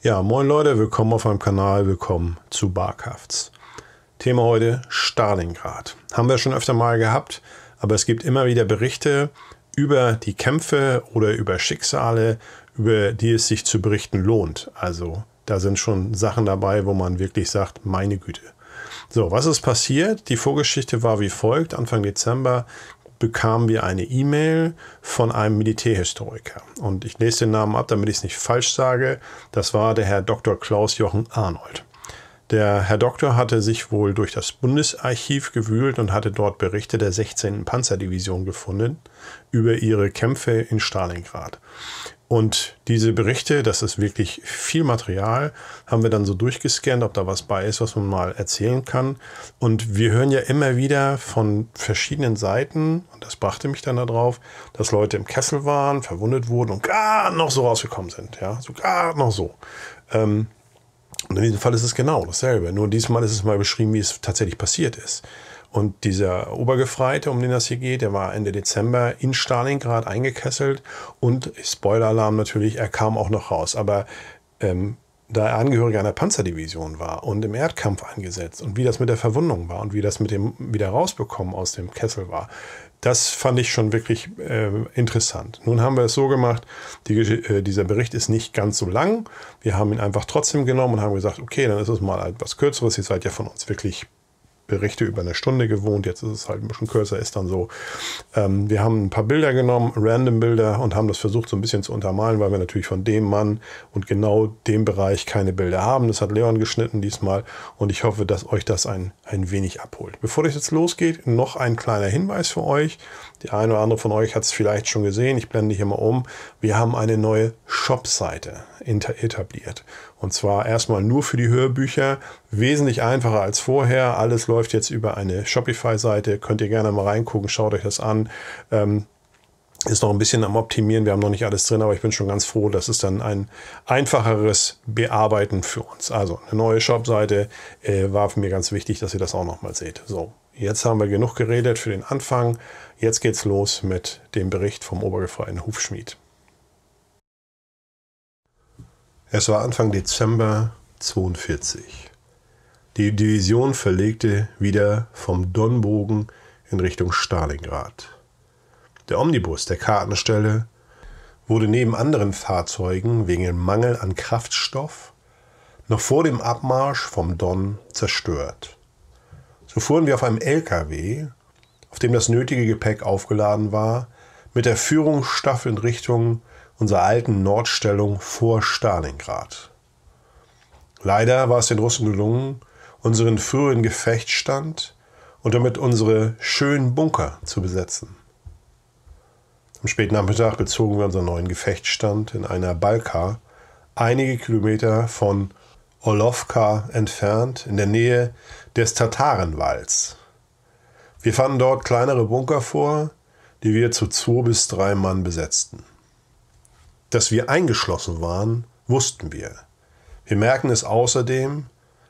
Ja, moin Leute, willkommen auf meinem Kanal, willkommen zu Barkrafts. Thema heute Stalingrad. Haben wir schon öfter mal gehabt, aber es gibt immer wieder Berichte über die Kämpfe oder über Schicksale, über die es sich zu berichten lohnt. Also da sind schon Sachen dabei, wo man wirklich sagt, meine Güte. So, was ist passiert? Die Vorgeschichte war wie folgt. Anfang Dezember bekamen wir eine E-Mail von einem Militärhistoriker. Und ich lese den Namen ab, damit ich es nicht falsch sage. Das war der Herr Dr. Klaus-Jochen Arnold. Der Herr Doktor hatte sich wohl durch das Bundesarchiv gewühlt und hatte dort Berichte der 16. Panzerdivision gefunden über ihre Kämpfe in Stalingrad. Und diese Berichte, das ist wirklich viel Material, haben wir dann so durchgescannt, ob da was bei ist, was man mal erzählen kann. Und wir hören ja immer wieder von verschiedenen Seiten, und das brachte mich dann darauf, dass Leute im Kessel waren, verwundet wurden und gar noch so rausgekommen sind. Ja, so gar noch so. Ähm, und in diesem Fall ist es genau dasselbe. Nur diesmal ist es mal beschrieben, wie es tatsächlich passiert ist. Und dieser Obergefreite, um den das hier geht, der war Ende Dezember in Stalingrad eingekesselt und Spoiler-Alarm natürlich, er kam auch noch raus. Aber ähm, da er Angehöriger einer Panzerdivision war und im Erdkampf eingesetzt und wie das mit der Verwundung war und wie das mit dem wieder rausbekommen aus dem Kessel war, das fand ich schon wirklich äh, interessant. Nun haben wir es so gemacht, die, äh, dieser Bericht ist nicht ganz so lang. Wir haben ihn einfach trotzdem genommen und haben gesagt, okay, dann ist es mal etwas halt Kürzeres. Ihr seid ja von uns wirklich Berichte über eine Stunde gewohnt. Jetzt ist es halt ein bisschen kürzer, ist dann so. Ähm, wir haben ein paar Bilder genommen, random Bilder, und haben das versucht so ein bisschen zu untermalen, weil wir natürlich von dem Mann und genau dem Bereich keine Bilder haben. Das hat Leon geschnitten diesmal und ich hoffe, dass euch das ein, ein wenig abholt. Bevor das jetzt losgeht, noch ein kleiner Hinweis für euch. Die eine oder andere von euch hat es vielleicht schon gesehen. Ich blende hier mal um. Wir haben eine neue Shop-Seite etabliert. Und zwar erstmal nur für die Hörbücher, wesentlich einfacher als vorher. Alles läuft jetzt über eine Shopify-Seite, könnt ihr gerne mal reingucken, schaut euch das an. Ähm, ist noch ein bisschen am Optimieren, wir haben noch nicht alles drin, aber ich bin schon ganz froh, das ist dann ein einfacheres Bearbeiten für uns. Also eine neue Shop-Seite äh, war mir ganz wichtig, dass ihr das auch nochmal seht. So, jetzt haben wir genug geredet für den Anfang. Jetzt geht's los mit dem Bericht vom obergefreiten Hufschmied. Es war Anfang Dezember 1942. Die Division verlegte wieder vom Donbogen in Richtung Stalingrad. Der Omnibus der Kartenstelle wurde neben anderen Fahrzeugen wegen Mangel an Kraftstoff noch vor dem Abmarsch vom Don zerstört. So fuhren wir auf einem LKW, auf dem das nötige Gepäck aufgeladen war, mit der Führungsstaffel in Richtung unserer alten Nordstellung vor Stalingrad. Leider war es den Russen gelungen, unseren früheren Gefechtsstand und damit unsere schönen Bunker zu besetzen. Am späten Nachmittag bezogen wir unseren neuen Gefechtsstand in einer Balka, einige Kilometer von Olovka entfernt, in der Nähe des Tatarenwalds. Wir fanden dort kleinere Bunker vor, die wir zu zwei bis drei Mann besetzten. Dass wir eingeschlossen waren, wussten wir. Wir merken es außerdem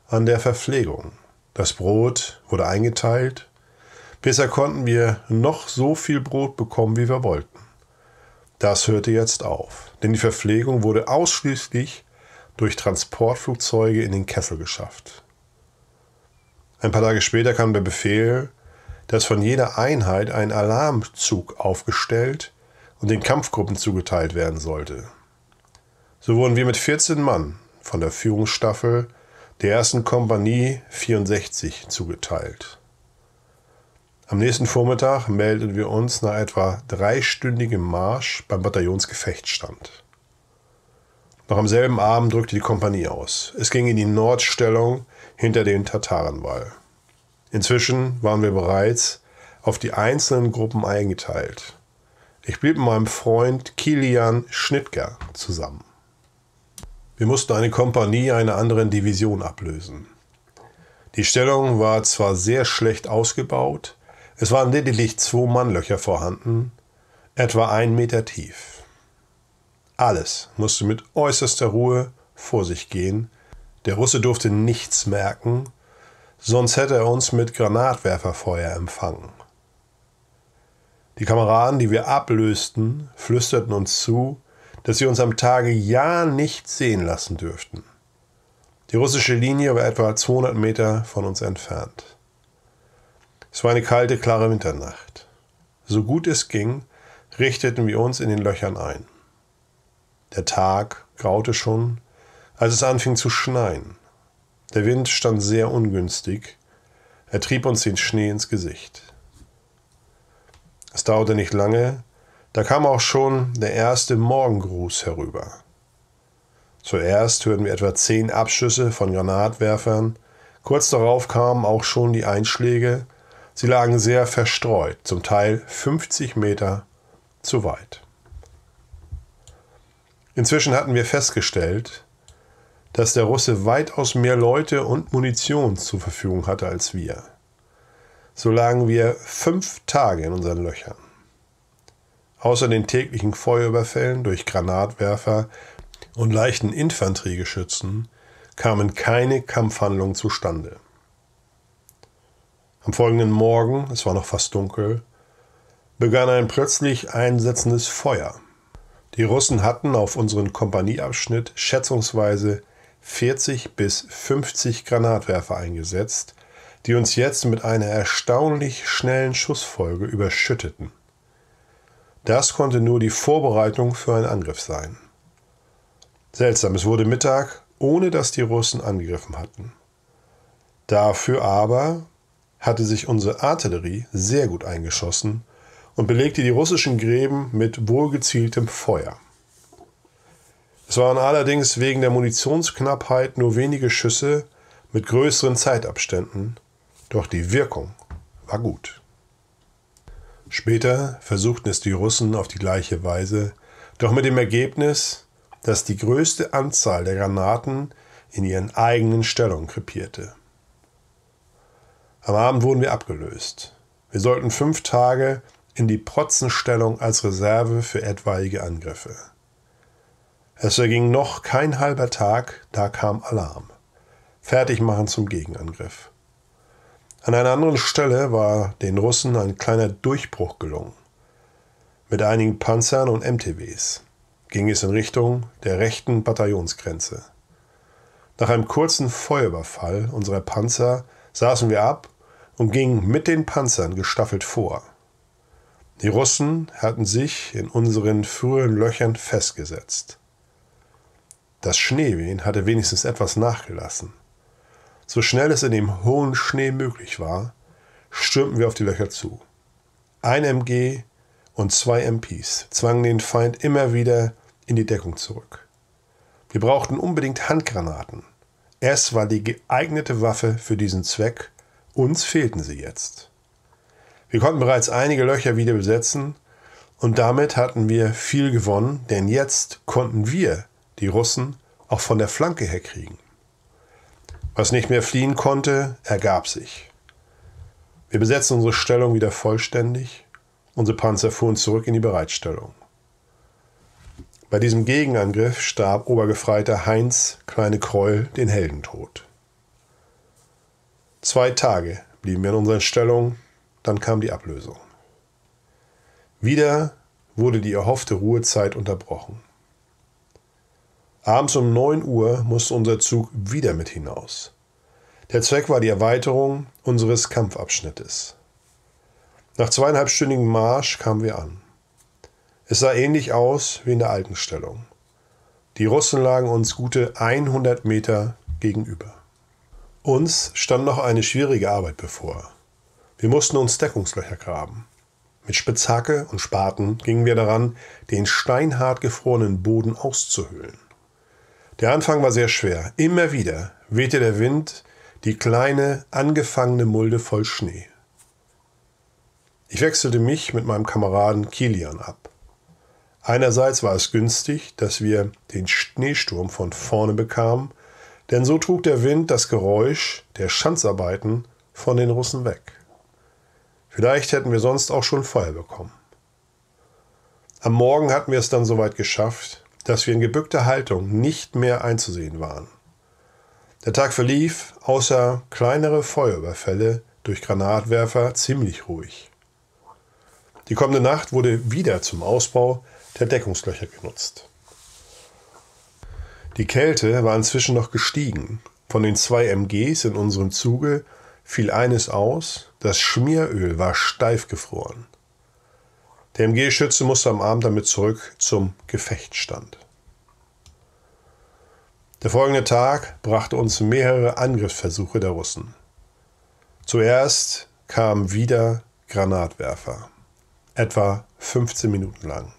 an der Verpflegung. Das Brot wurde eingeteilt. Bisher konnten wir noch so viel Brot bekommen, wie wir wollten. Das hörte jetzt auf, denn die Verpflegung wurde ausschließlich durch Transportflugzeuge in den Kessel geschafft. Ein paar Tage später kam der Befehl, dass von jeder Einheit ein Alarmzug aufgestellt und den Kampfgruppen zugeteilt werden sollte. So wurden wir mit 14 Mann von der Führungsstaffel der ersten Kompanie 64 zugeteilt. Am nächsten Vormittag meldeten wir uns nach etwa dreistündigem Marsch beim Bataillonsgefechtsstand. Noch am selben Abend drückte die Kompanie aus. Es ging in die Nordstellung hinter den Tatarenwall. Inzwischen waren wir bereits auf die einzelnen Gruppen eingeteilt. Ich blieb mit meinem Freund Kilian Schnittger zusammen. Wir mussten eine Kompanie einer anderen Division ablösen. Die Stellung war zwar sehr schlecht ausgebaut, es waren lediglich zwei Mannlöcher vorhanden, etwa ein Meter tief. Alles musste mit äußerster Ruhe vor sich gehen. Der Russe durfte nichts merken, sonst hätte er uns mit Granatwerferfeuer empfangen. Die Kameraden, die wir ablösten, flüsterten uns zu, dass sie uns am Tage ja nicht sehen lassen dürften. Die russische Linie war etwa 200 Meter von uns entfernt. Es war eine kalte, klare Winternacht. So gut es ging, richteten wir uns in den Löchern ein. Der Tag graute schon, als es anfing zu schneien. Der Wind stand sehr ungünstig, er trieb uns den Schnee ins Gesicht. Es dauerte nicht lange, da kam auch schon der erste Morgengruß herüber. Zuerst hörten wir etwa zehn Abschüsse von Granatwerfern, kurz darauf kamen auch schon die Einschläge, sie lagen sehr verstreut, zum Teil 50 Meter zu weit. Inzwischen hatten wir festgestellt, dass der Russe weitaus mehr Leute und Munition zur Verfügung hatte als wir. So lagen wir fünf Tage in unseren Löchern. Außer den täglichen Feuerüberfällen durch Granatwerfer und leichten Infanteriegeschützen kamen keine Kampfhandlungen zustande. Am folgenden Morgen, es war noch fast dunkel, begann ein plötzlich einsetzendes Feuer. Die Russen hatten auf unseren Kompanieabschnitt schätzungsweise 40 bis 50 Granatwerfer eingesetzt, die uns jetzt mit einer erstaunlich schnellen Schussfolge überschütteten. Das konnte nur die Vorbereitung für einen Angriff sein. Seltsam, es wurde Mittag, ohne dass die Russen angegriffen hatten. Dafür aber hatte sich unsere Artillerie sehr gut eingeschossen und belegte die russischen Gräben mit wohlgezieltem Feuer. Es waren allerdings wegen der Munitionsknappheit nur wenige Schüsse mit größeren Zeitabständen, doch die Wirkung war gut. Später versuchten es die Russen auf die gleiche Weise, doch mit dem Ergebnis, dass die größte Anzahl der Granaten in ihren eigenen Stellungen krepierte. Am Abend wurden wir abgelöst. Wir sollten fünf Tage in die Protzenstellung als Reserve für etwaige Angriffe. Es verging noch kein halber Tag, da kam Alarm. Fertig machen zum Gegenangriff. An einer anderen Stelle war den Russen ein kleiner Durchbruch gelungen. Mit einigen Panzern und MTWs ging es in Richtung der rechten Bataillonsgrenze. Nach einem kurzen Feuerüberfall unserer Panzer saßen wir ab und gingen mit den Panzern gestaffelt vor. Die Russen hatten sich in unseren frühen Löchern festgesetzt. Das Schneewehen hatte wenigstens etwas nachgelassen. So schnell es in dem hohen Schnee möglich war, stürmten wir auf die Löcher zu. Ein MG und zwei MPs zwangen den Feind immer wieder in die Deckung zurück. Wir brauchten unbedingt Handgranaten. Es war die geeignete Waffe für diesen Zweck, uns fehlten sie jetzt. Wir konnten bereits einige Löcher wieder besetzen und damit hatten wir viel gewonnen, denn jetzt konnten wir die Russen auch von der Flanke her kriegen. Was nicht mehr fliehen konnte, ergab sich. Wir besetzten unsere Stellung wieder vollständig. Unsere Panzer fuhren zurück in die Bereitstellung. Bei diesem Gegenangriff starb Obergefreiter Heinz Kleine Kroll den Heldentod. Zwei Tage blieben wir in unseren Stellungen, dann kam die Ablösung. Wieder wurde die erhoffte Ruhezeit unterbrochen. Abends um 9 Uhr musste unser Zug wieder mit hinaus. Der Zweck war die Erweiterung unseres Kampfabschnittes. Nach zweieinhalbstündigem Marsch kamen wir an. Es sah ähnlich aus wie in der alten Stellung. Die Russen lagen uns gute 100 Meter gegenüber. Uns stand noch eine schwierige Arbeit bevor. Wir mussten uns Deckungslöcher graben. Mit Spitzhacke und Spaten gingen wir daran, den steinhart gefrorenen Boden auszuhöhlen. Der Anfang war sehr schwer. Immer wieder wehte der Wind die kleine, angefangene Mulde voll Schnee. Ich wechselte mich mit meinem Kameraden Kilian ab. Einerseits war es günstig, dass wir den Schneesturm von vorne bekamen, denn so trug der Wind das Geräusch der Schanzarbeiten von den Russen weg. Vielleicht hätten wir sonst auch schon Feuer bekommen. Am Morgen hatten wir es dann soweit geschafft, dass wir in gebückter Haltung nicht mehr einzusehen waren. Der Tag verlief, außer kleinere Feuerüberfälle durch Granatwerfer, ziemlich ruhig. Die kommende Nacht wurde wieder zum Ausbau der Deckungslöcher genutzt. Die Kälte war inzwischen noch gestiegen. Von den zwei MGs in unserem Zuge fiel eines aus, das Schmieröl war steif gefroren. Der MG-Schütze musste am Abend damit zurück zum Gefechtsstand. Der folgende Tag brachte uns mehrere Angriffsversuche der Russen. Zuerst kamen wieder Granatwerfer, etwa 15 Minuten lang.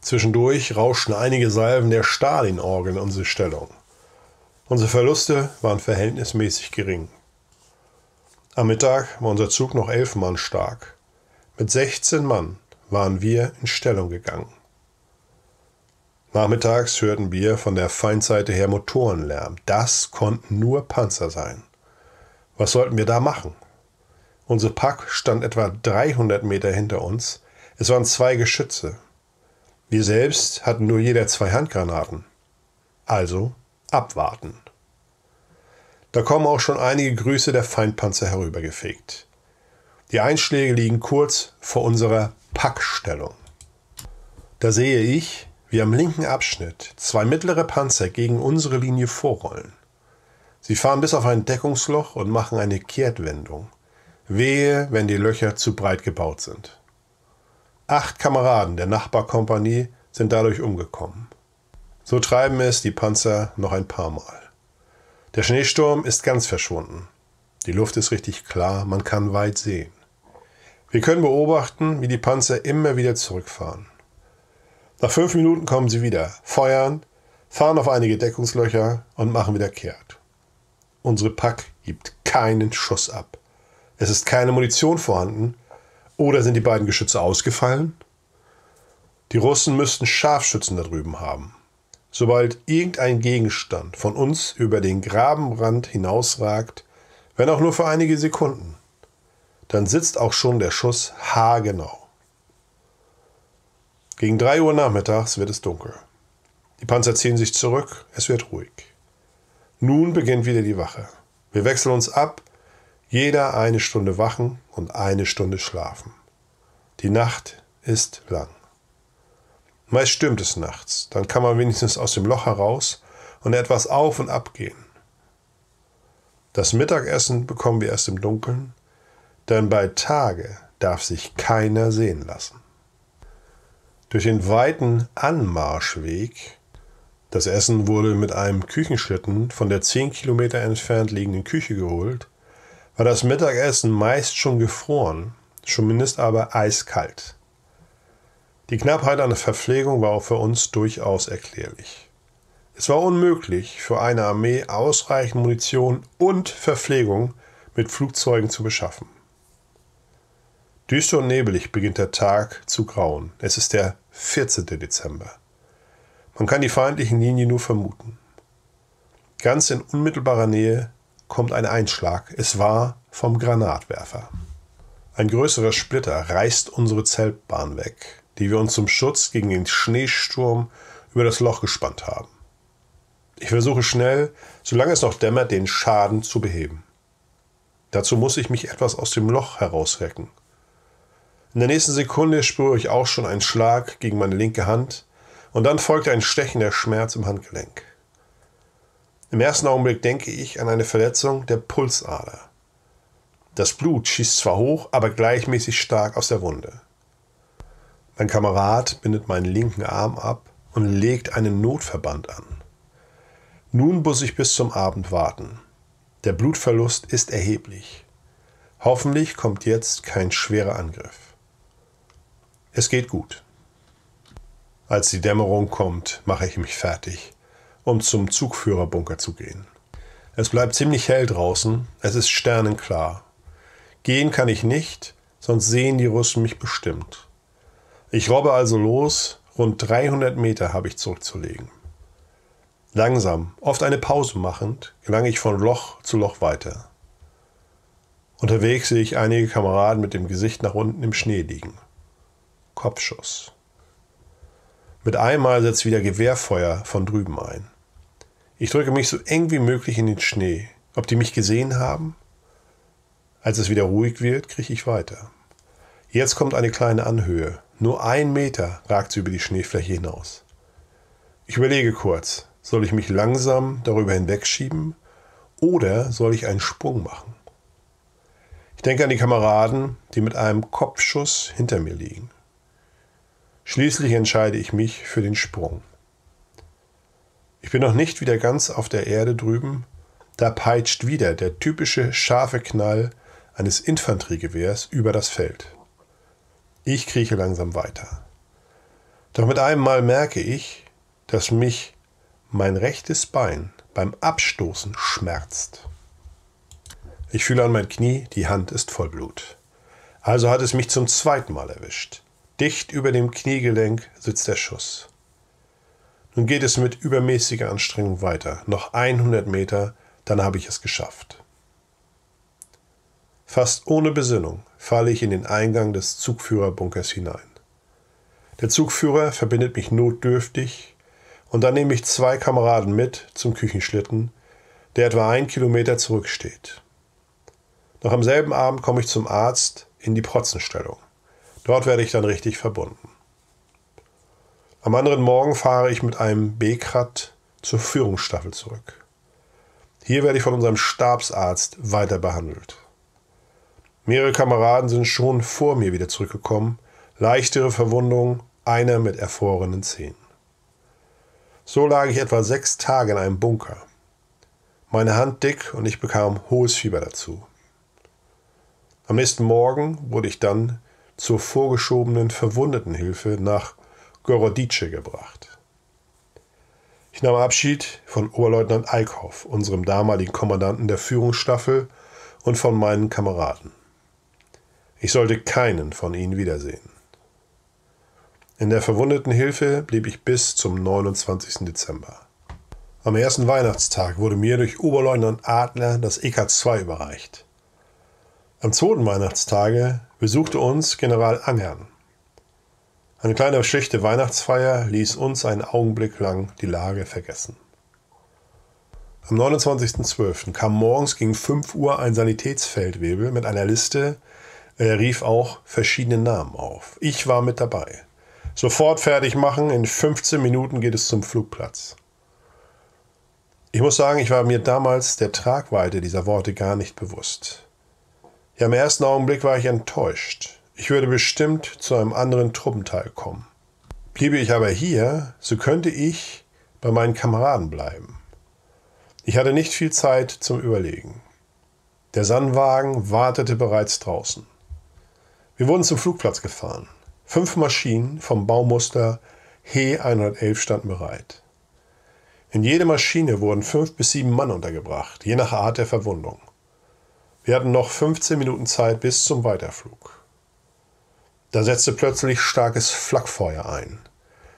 Zwischendurch rauschten einige Salven der Stalin-Orgel in unsere Stellung. Unsere Verluste waren verhältnismäßig gering. Am Mittag war unser Zug noch elf Mann stark. Mit 16 Mann waren wir in Stellung gegangen. Nachmittags hörten wir von der Feindseite her Motorenlärm. Das konnten nur Panzer sein. Was sollten wir da machen? Unser Pack stand etwa 300 Meter hinter uns. Es waren zwei Geschütze. Wir selbst hatten nur jeder zwei Handgranaten. Also abwarten. Da kommen auch schon einige Grüße der Feindpanzer herübergefegt. Die Einschläge liegen kurz vor unserer Packstellung. Da sehe ich, wie am linken Abschnitt zwei mittlere Panzer gegen unsere Linie vorrollen. Sie fahren bis auf ein Deckungsloch und machen eine Kehrtwendung. Wehe, wenn die Löcher zu breit gebaut sind. Acht Kameraden der Nachbarkompanie sind dadurch umgekommen. So treiben es die Panzer noch ein paar Mal. Der Schneesturm ist ganz verschwunden. Die Luft ist richtig klar, man kann weit sehen. Wir können beobachten, wie die Panzer immer wieder zurückfahren. Nach fünf Minuten kommen sie wieder, feuern, fahren auf einige Deckungslöcher und machen wieder kehrt. Unsere Pack gibt keinen Schuss ab. Es ist keine Munition vorhanden. Oder sind die beiden Geschütze ausgefallen? Die Russen müssten Scharfschützen da drüben haben. Sobald irgendein Gegenstand von uns über den Grabenrand hinausragt, wenn auch nur für einige Sekunden, dann sitzt auch schon der Schuss haargenau. Gegen 3 Uhr nachmittags wird es dunkel. Die Panzer ziehen sich zurück, es wird ruhig. Nun beginnt wieder die Wache. Wir wechseln uns ab, jeder eine Stunde wachen und eine Stunde schlafen. Die Nacht ist lang. Meist stürmt es nachts, dann kann man wenigstens aus dem Loch heraus und etwas auf und ab gehen. Das Mittagessen bekommen wir erst im Dunkeln denn bei Tage darf sich keiner sehen lassen. Durch den weiten Anmarschweg, das Essen wurde mit einem Küchenschlitten von der 10 Kilometer entfernt liegenden Küche geholt, war das Mittagessen meist schon gefroren, zumindest aber eiskalt. Die Knappheit an der Verpflegung war auch für uns durchaus erklärlich. Es war unmöglich, für eine Armee ausreichend Munition und Verpflegung mit Flugzeugen zu beschaffen. Düster und nebelig beginnt der Tag zu grauen. Es ist der 14. Dezember. Man kann die feindlichen Linien nur vermuten. Ganz in unmittelbarer Nähe kommt ein Einschlag. Es war vom Granatwerfer. Ein größerer Splitter reißt unsere Zeltbahn weg, die wir uns zum Schutz gegen den Schneesturm über das Loch gespannt haben. Ich versuche schnell, solange es noch dämmert, den Schaden zu beheben. Dazu muss ich mich etwas aus dem Loch herausrecken. In der nächsten Sekunde spüre ich auch schon einen Schlag gegen meine linke Hand und dann folgt ein stechender Schmerz im Handgelenk. Im ersten Augenblick denke ich an eine Verletzung der Pulsader. Das Blut schießt zwar hoch, aber gleichmäßig stark aus der Wunde. Mein Kamerad bindet meinen linken Arm ab und legt einen Notverband an. Nun muss ich bis zum Abend warten. Der Blutverlust ist erheblich. Hoffentlich kommt jetzt kein schwerer Angriff. Es geht gut. Als die Dämmerung kommt, mache ich mich fertig, um zum Zugführerbunker zu gehen. Es bleibt ziemlich hell draußen, es ist sternenklar. Gehen kann ich nicht, sonst sehen die Russen mich bestimmt. Ich robbe also los, rund 300 Meter habe ich zurückzulegen. Langsam, oft eine Pause machend, gelange ich von Loch zu Loch weiter. Unterwegs sehe ich einige Kameraden mit dem Gesicht nach unten im Schnee liegen. Kopfschuss. Mit einmal setzt wieder Gewehrfeuer von drüben ein. Ich drücke mich so eng wie möglich in den Schnee. Ob die mich gesehen haben? Als es wieder ruhig wird, krieche ich weiter. Jetzt kommt eine kleine Anhöhe. Nur ein Meter ragt sie über die Schneefläche hinaus. Ich überlege kurz, soll ich mich langsam darüber hinwegschieben oder soll ich einen Sprung machen? Ich denke an die Kameraden, die mit einem Kopfschuss hinter mir liegen. Schließlich entscheide ich mich für den Sprung. Ich bin noch nicht wieder ganz auf der Erde drüben, da peitscht wieder der typische scharfe Knall eines Infanteriegewehrs über das Feld. Ich krieche langsam weiter. Doch mit einem Mal merke ich, dass mich mein rechtes Bein beim Abstoßen schmerzt. Ich fühle an mein Knie, die Hand ist voll Blut. Also hat es mich zum zweiten Mal erwischt. Dicht über dem Kniegelenk sitzt der Schuss. Nun geht es mit übermäßiger Anstrengung weiter. Noch 100 Meter, dann habe ich es geschafft. Fast ohne Besinnung falle ich in den Eingang des Zugführerbunkers hinein. Der Zugführer verbindet mich notdürftig und dann nehme ich zwei Kameraden mit zum Küchenschlitten, der etwa ein Kilometer zurücksteht. Noch am selben Abend komme ich zum Arzt in die Protzenstellung. Dort werde ich dann richtig verbunden. Am anderen Morgen fahre ich mit einem Bekrat zur Führungsstaffel zurück. Hier werde ich von unserem Stabsarzt weiter behandelt. Mehrere Kameraden sind schon vor mir wieder zurückgekommen, leichtere Verwundungen, einer mit erfrorenen Zehen. So lag ich etwa sechs Tage in einem Bunker. Meine Hand dick und ich bekam hohes Fieber dazu. Am nächsten Morgen wurde ich dann zur vorgeschobenen Verwundetenhilfe nach Gorodice gebracht. Ich nahm Abschied von Oberleutnant Eickhoff, unserem damaligen Kommandanten der Führungsstaffel, und von meinen Kameraden. Ich sollte keinen von ihnen wiedersehen. In der Verwundetenhilfe blieb ich bis zum 29. Dezember. Am ersten Weihnachtstag wurde mir durch Oberleutnant Adler das EK2 überreicht. Am zweiten Weihnachtstage besuchte uns General Angern. Eine kleine schlichte Weihnachtsfeier ließ uns einen Augenblick lang die Lage vergessen. Am 29.12. kam morgens gegen 5 Uhr ein Sanitätsfeldwebel mit einer Liste. Er rief auch verschiedene Namen auf. Ich war mit dabei. Sofort fertig machen, in 15 Minuten geht es zum Flugplatz. Ich muss sagen, ich war mir damals der Tragweite dieser Worte gar nicht bewusst. Ja, im ersten Augenblick war ich enttäuscht. Ich würde bestimmt zu einem anderen Truppenteil kommen. Bliebe ich aber hier, so könnte ich bei meinen Kameraden bleiben. Ich hatte nicht viel Zeit zum Überlegen. Der Sandwagen wartete bereits draußen. Wir wurden zum Flugplatz gefahren. Fünf Maschinen vom Baumuster He 111 standen bereit. In jede Maschine wurden fünf bis sieben Mann untergebracht, je nach Art der Verwundung. Wir hatten noch 15 Minuten Zeit bis zum Weiterflug. Da setzte plötzlich starkes Flakfeuer ein.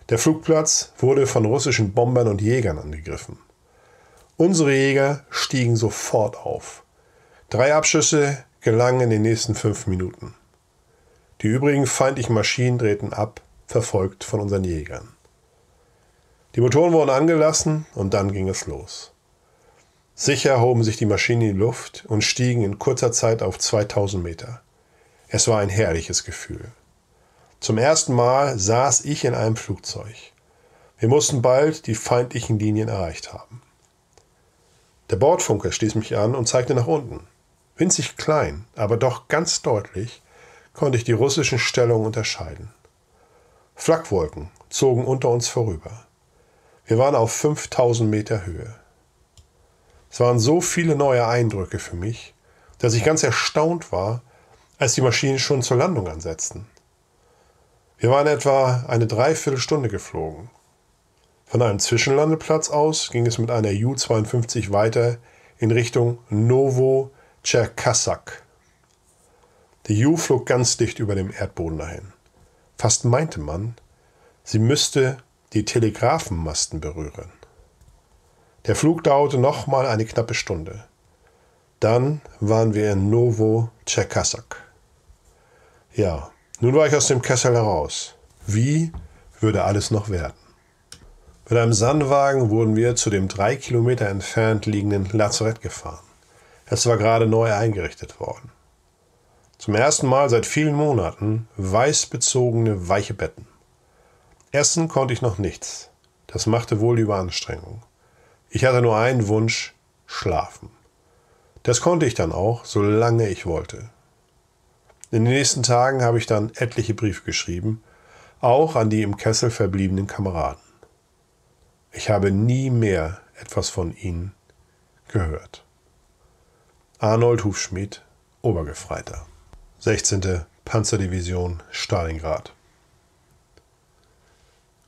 Der Flugplatz wurde von russischen Bombern und Jägern angegriffen. Unsere Jäger stiegen sofort auf. Drei Abschüsse gelangen in den nächsten fünf Minuten. Die übrigen feindlichen Maschinen drehten ab, verfolgt von unseren Jägern. Die Motoren wurden angelassen und dann ging es los. Sicher hoben sich die Maschinen in die Luft und stiegen in kurzer Zeit auf 2000 Meter. Es war ein herrliches Gefühl. Zum ersten Mal saß ich in einem Flugzeug. Wir mussten bald die feindlichen Linien erreicht haben. Der Bordfunker stieß mich an und zeigte nach unten. Winzig klein, aber doch ganz deutlich konnte ich die russischen Stellungen unterscheiden. Flakwolken zogen unter uns vorüber. Wir waren auf 5000 Meter Höhe. Es waren so viele neue Eindrücke für mich, dass ich ganz erstaunt war, als die Maschinen schon zur Landung ansetzten. Wir waren etwa eine Dreiviertelstunde geflogen. Von einem Zwischenlandeplatz aus ging es mit einer U-52 weiter in Richtung Novo Tscherkassak. Die U flog ganz dicht über dem Erdboden dahin. Fast meinte man, sie müsste die Telegrafenmasten berühren. Der Flug dauerte nochmal eine knappe Stunde. Dann waren wir in Novo Tscherkassak. Ja, nun war ich aus dem Kessel heraus. Wie würde alles noch werden? Mit einem Sandwagen wurden wir zu dem drei Kilometer entfernt liegenden Lazarett gefahren. Es war gerade neu eingerichtet worden. Zum ersten Mal seit vielen Monaten weiß bezogene weiche Betten. Essen konnte ich noch nichts. Das machte wohl die Überanstrengung. Ich hatte nur einen Wunsch, schlafen. Das konnte ich dann auch, solange ich wollte. In den nächsten Tagen habe ich dann etliche Briefe geschrieben, auch an die im Kessel verbliebenen Kameraden. Ich habe nie mehr etwas von ihnen gehört. Arnold Hufschmied, Obergefreiter. 16. Panzerdivision Stalingrad.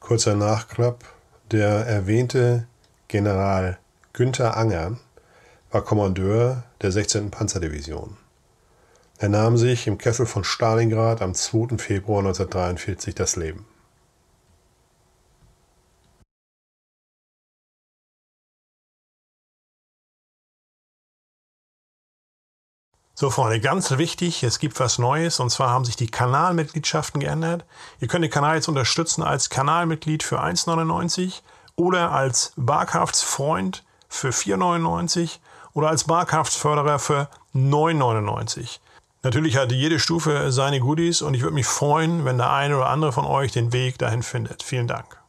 Kurzer Nachklapp. Der erwähnte General Günther Anger war Kommandeur der 16. Panzerdivision. Er nahm sich im Kessel von Stalingrad am 2. Februar 1943 das Leben. So Freunde, ganz wichtig, es gibt was Neues und zwar haben sich die Kanalmitgliedschaften geändert. Ihr könnt den Kanal jetzt unterstützen als Kanalmitglied für 1,99 oder als Barkhaftsfreund für 4,99 oder als Barkhaftsförderer für 9,99. Natürlich hat jede Stufe seine Goodies und ich würde mich freuen, wenn der eine oder andere von euch den Weg dahin findet. Vielen Dank.